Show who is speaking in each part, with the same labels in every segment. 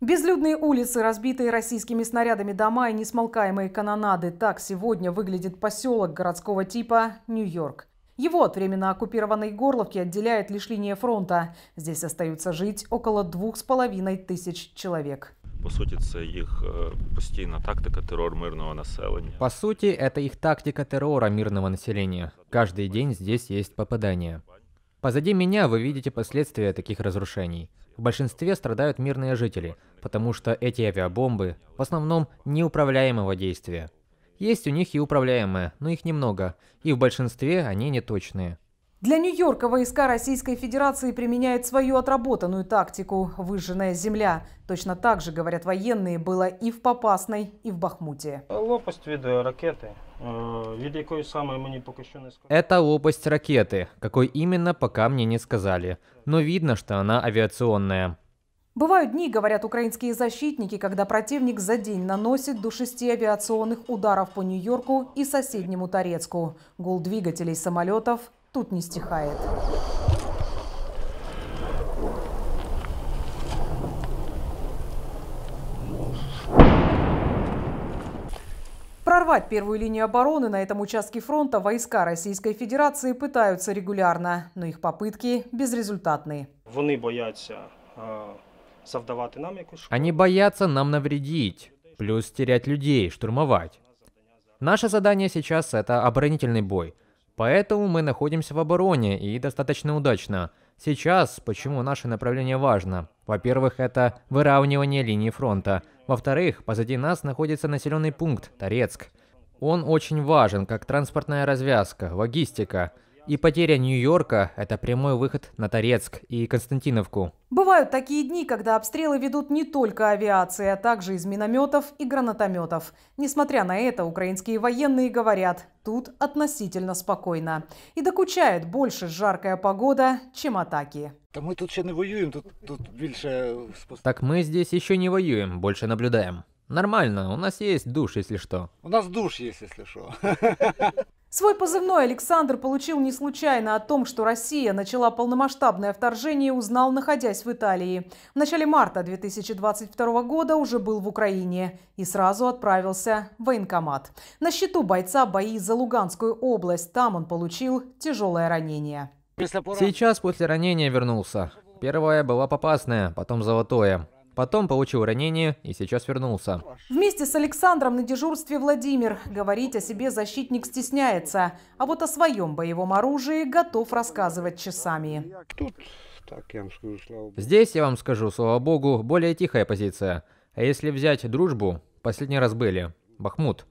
Speaker 1: Безлюдные улицы, разбитые российскими снарядами дома и несмолкаемые канонады – так сегодня выглядит поселок городского типа Нью-Йорк. Его от временно оккупированной Горловки отделяет лишь линия фронта. Здесь остаются жить около двух с половиной тысяч человек.
Speaker 2: По сути, это их постоянная тактика террора мирного населения. По сути, это их тактика террора мирного населения. Каждый день здесь есть попадания. Позади меня вы видите последствия таких разрушений. В большинстве страдают мирные жители, потому что эти авиабомбы в основном неуправляемого действия. Есть у них и управляемые, но их немного, и в большинстве они неточные.
Speaker 1: Для Нью-Йорка войска Российской Федерации применяют свою отработанную тактику «выжженная земля». Точно так же, говорят военные, было и в Попасной, и в Бахмуте. Лопасть
Speaker 2: від ракеты, від якої саме не сказали. Это лопасть ракеты. Какой именно, пока мне не сказали. Но видно, что она авиационная.
Speaker 1: Бывают дни, говорят украинские защитники, когда противник за день наносит до шести авиационных ударов по Нью-Йорку и соседнему Торецку. Гул двигателей самолетов тут не стихает. Прорвать первую линию обороны на этом участке фронта войска Российской Федерации пытаются регулярно, но их попытки безрезультатны.
Speaker 2: Они боятся завдавать э, нам Они боятся нам навредить, плюс терять людей, штурмовать. Наше задание сейчас – это оборонительный бой – Поэтому мы находимся в обороне и достаточно удачно. Сейчас почему наше направление важно? Во-первых, это выравнивание линии фронта. Во-вторых, позади нас находится населенный пункт Торецк. Он очень важен как транспортная развязка, логистика – и потеря Нью-Йорка – это прямой выход на Торецк и Константиновку.
Speaker 1: Бывают такие дни, когда обстрелы ведут не только авиация, а также из минометов и гранатометов. Несмотря на это, украинские военные говорят, тут относительно спокойно. И докучает больше жаркая погода, чем атаки. Та мы тут еще не воюем, тут, тут больше... Э,
Speaker 2: так мы здесь еще не воюем, больше наблюдаем. Нормально, у нас есть душ, если что. У нас душ есть, если что.
Speaker 1: Свой позывной Александр получил не случайно. О том, что Россия начала полномасштабное вторжение, узнал, находясь в Италии. В начале марта 2022 года уже был в Украине и сразу отправился в военкомат. На счету бойца бои за Луганскую область. Там он получил тяжелое ранение.
Speaker 2: Сейчас после ранения вернулся. Первое было попасное, потом золотое. Потом получил ранение и сейчас вернулся.
Speaker 1: Вместе с Александром на дежурстве Владимир. Говорить о себе защитник стесняется. А вот о своем боевом оружии готов рассказывать часами. Тут, так
Speaker 2: я вам скажу, слава богу. Здесь, я вам скажу, слава богу, более тихая позиция. А если взять дружбу, последний раз были. Бахмут.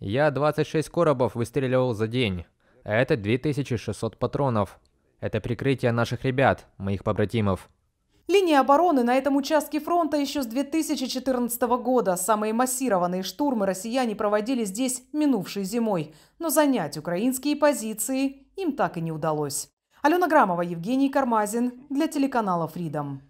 Speaker 2: Я 26 коробов выстреливал за день. А это 2600 патронов. Это прикрытие наших ребят, моих побратимов.
Speaker 1: Линия обороны на этом участке фронта еще с 2014 года. Самые массированные штурмы россияне проводили здесь минувшей зимой. Но занять украинские позиции им так и не удалось. Алена Грамова, Евгений Кармазин для телеканала Freedom.